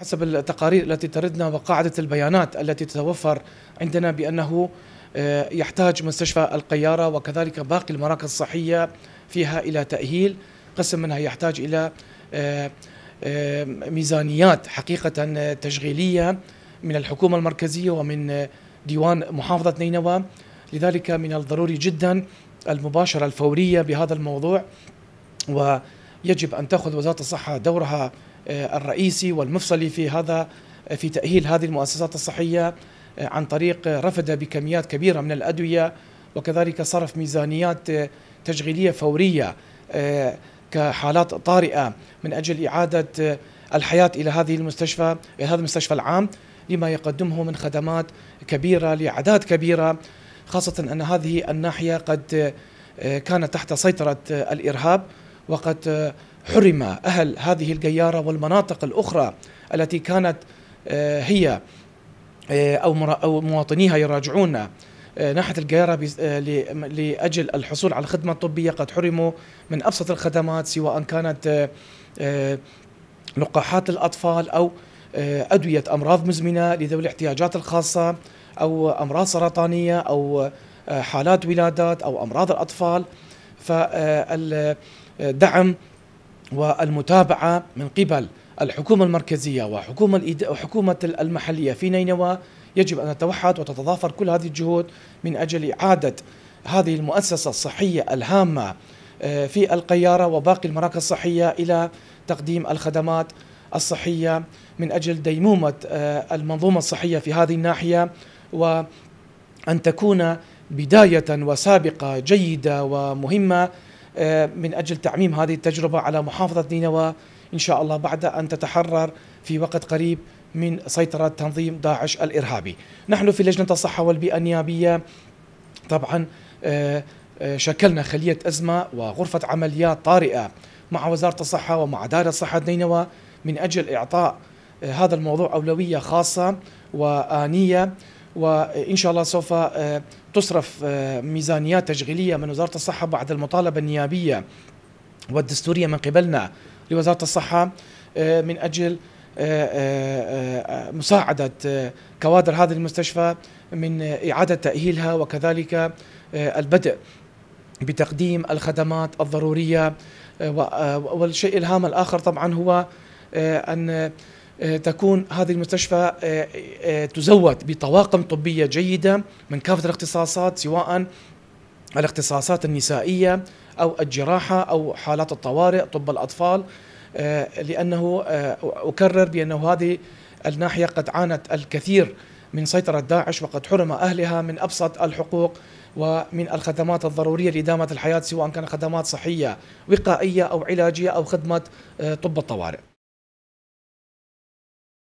حسب التقارير التي تردنا وقاعدة البيانات التي تتوفر عندنا بأنه آه، يحتاج مستشفى القيارة وكذلك باقي المراكز الصحية فيها إلى تأهيل قسم منها يحتاج إلى آه، آه، ميزانيات حقيقة تشغيلية من الحكومة المركزية ومن ديوان محافظة نينوى لذلك من الضروري جدا المباشرة الفورية بهذا الموضوع ويجب أن تأخذ وزارة الصحة دورها آه، الرئيسي والمفصلي في هذا آه، في تأهيل هذه المؤسسات الصحية آه، عن طريق رفضها بكميات كبيرة من الأدوية وكذلك صرف ميزانيات تشغيلية فورية كحالات طارئة من أجل إعادة الحياة إلى هذه المستشفى إلى هذا المستشفى العام لما يقدمه من خدمات كبيرة لأعداد كبيرة خاصة أن هذه الناحية قد كانت تحت سيطرة الإرهاب وقد حرم أهل هذه الجيارة والمناطق الأخرى التي كانت آه، هي آه، أو مواطنيها يراجعون آه، ناحية الجيارة لأجل الحصول على الخدمة الطبية قد حرموا من أبسط الخدمات سواء كانت لقاحات الأطفال أو أدوية أمراض مزمنة لذوي الاحتياجات الخاصة أو أمراض سرطانية أو حالات ولادات أو أمراض الأطفال فالدعم والمتابعة من قبل الحكومة المركزية وحكومة وحكومة المحلية في نينوى يجب أن تتوحد وتتضافر كل هذه الجهود من أجل إعادة هذه المؤسسة الصحية الهامة آه، في القيارة وباقي المراكز الصحية إلى تقديم الخدمات الصحية من أجل ديمومة آه، المنظومة الصحية في هذه الناحية وأن تكون بداية وسابقة جيدة ومهمة آه، من أجل تعميم هذه التجربة على محافظة نينوى إن شاء الله بعد أن تتحرر في وقت قريب من سيطرة تنظيم داعش الإرهابي نحن في لجنة الصحة والبيئة النيابية طبعا آه، آه، شكلنا خلية أزمة وغرفة عمليات طارئة مع وزارة الصحة ومع دائرة صحة نينوى من أجل إعطاء هذا الموضوع أولوية خاصة وآنية وإن شاء الله سوف تصرف آه، ميزانيات تشغيلية من وزارة الصحة بعد المطالبة النيابية والدستورية من قبلنا لوزارة الصحة آه، من أجل آه، مساعدة كوادر هذه المستشفى من إعادة تأهيلها وكذلك البدء بتقديم الخدمات الضرورية والشيء الهام الآخر طبعا هو أن آه، تكون هذه المستشفى آه، آه، تزود بطواقم طبيه جيده من كافه الاختصاصات سواء الاختصاصات النسائيه او الجراحه او حالات الطوارئ طب الاطفال لانه اكرر بانه هذه الناحيه قد عانت الكثير من سيطره داعش وقد حرم اهلها من ابسط الحقوق ومن الخدمات الضروريه لادامه الحياه سواء كان خدمات صحيه وقائيه او علاجيه او خدمه طب الطوارئ